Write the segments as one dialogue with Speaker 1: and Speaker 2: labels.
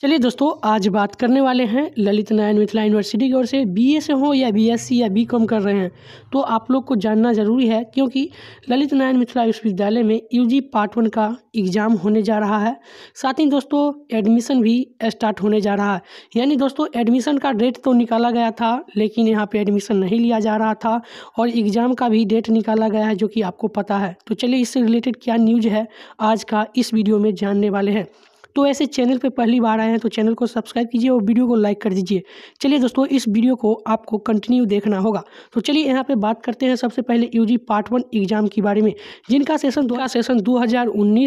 Speaker 1: चलिए दोस्तों आज बात करने वाले हैं ललित नारायण मिथिला यूनिवर्सिटी की ओर से बीए से हो या बीएससी या बीकॉम कर रहे हैं तो आप लोग को जानना ज़रूरी है क्योंकि ललित नारायण मिथिला विश्वविद्यालय में यूजी पार्ट वन का एग्ज़ाम होने जा रहा है साथ ही दोस्तों एडमिशन भी स्टार्ट होने जा रहा है यानी दोस्तों एडमिशन का डेट तो निकाला गया था लेकिन यहाँ पर एडमिशन नहीं लिया जा रहा था और एग्ज़ाम का भी डेट निकाला गया है जो कि आपको पता है तो चलिए इससे रिलेटेड क्या न्यूज़ है आज का इस वीडियो में जानने वाले हैं तो ऐसे चैनल पर पहली बार आए हैं तो चैनल को सब्सक्राइब कीजिए और वीडियो को लाइक कर दीजिए चलिए दोस्तों इस वीडियो को आपको कंटिन्यू देखना होगा तो चलिए यहाँ पर बात करते हैं सबसे पहले यू पार्ट वन एग्जाम के बारे में जिनका सेशन दो सेशन दो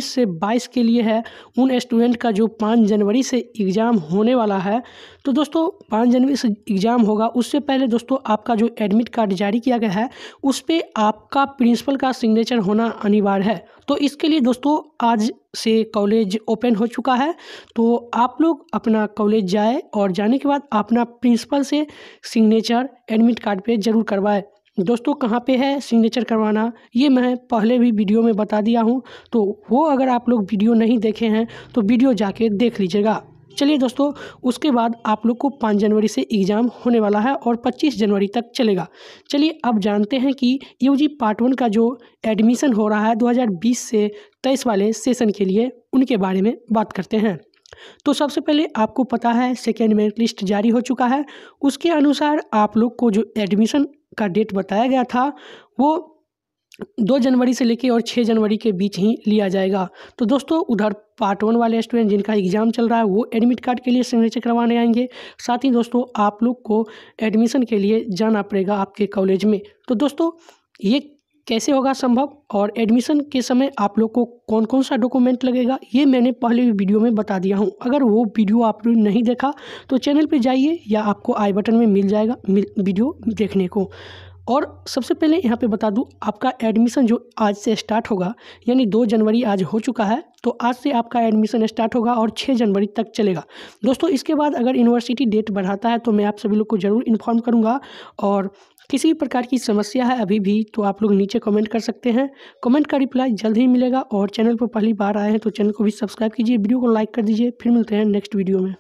Speaker 1: से बाईस के लिए है उन स्टूडेंट का जो पाँच जनवरी से एग्ज़ाम होने वाला है तो दोस्तों पाँच जनवरी से एग्ज़ाम होगा उससे पहले दोस्तों आपका जो एडमिट कार्ड जारी किया गया है उस पर आपका प्रिंसिपल का सिग्नेचर होना अनिवार्य है तो इसके लिए दोस्तों आज से कॉलेज ओपन हो चुका है तो आप लोग अपना कॉलेज जाए और जाने के बाद अपना प्रिंसिपल से सिग्नेचर एडमिट कार्ड पे ज़रूर करवाए दोस्तों कहाँ पे है सिग्नेचर करवाना ये मैं पहले भी वीडियो में बता दिया हूँ तो वो अगर आप लोग वीडियो नहीं देखे हैं तो वीडियो जाके देख लीजिएगा चलिए दोस्तों उसके बाद आप लोग को पाँच जनवरी से एग्ज़ाम होने वाला है और पच्चीस जनवरी तक चलेगा चलिए अब जानते हैं कि जी पार्ट वन का जो एडमिशन हो रहा है बीस से तेईस वाले सेशन के लिए उनके बारे में बात करते हैं तो सबसे पहले आपको पता है सेकेंड मेरिट लिस्ट जारी हो चुका है उसके अनुसार आप लोग को जो एडमिशन का डेट बताया गया था वो दो जनवरी से लेकर और छः जनवरी के बीच ही लिया जाएगा तो दोस्तों उधर पार्ट वन वाले स्टूडेंट जिनका एग्ज़ाम चल रहा है वो एडमिट कार्ड के लिए सिग्नेचर करवाने आएंगे साथ ही दोस्तों आप लोग को एडमिशन के लिए जाना पड़ेगा आपके कॉलेज में तो दोस्तों ये कैसे होगा संभव और एडमिशन के समय आप लोग को कौन कौन सा डॉक्यूमेंट लगेगा ये मैंने पहले भी वीडियो में बता दिया हूँ अगर वो वीडियो आप लोग नहीं देखा तो चैनल पे जाइए या आपको आई बटन में मिल जाएगा वीडियो देखने को और सबसे पहले यहाँ पे बता दूँ आपका एडमिशन जो आज से स्टार्ट होगा यानी दो जनवरी आज हो चुका है तो आज से आपका एडमिशन स्टार्ट होगा और छः जनवरी तक चलेगा दोस्तों इसके बाद अगर यूनिवर्सिटी डेट बढ़ाता है तो मैं आप सभी लोग को ज़रूर इन्फॉर्म करूँगा और किसी भी प्रकार की समस्या है अभी भी तो आप लोग नीचे कमेंट कर सकते हैं कमेंट का रिप्लाई जल्द ही मिलेगा और चैनल पर पहली बार आए हैं तो चैनल को भी सब्सक्राइब कीजिए वीडियो को लाइक कर दीजिए फिर मिलते हैं नेक्स्ट वीडियो में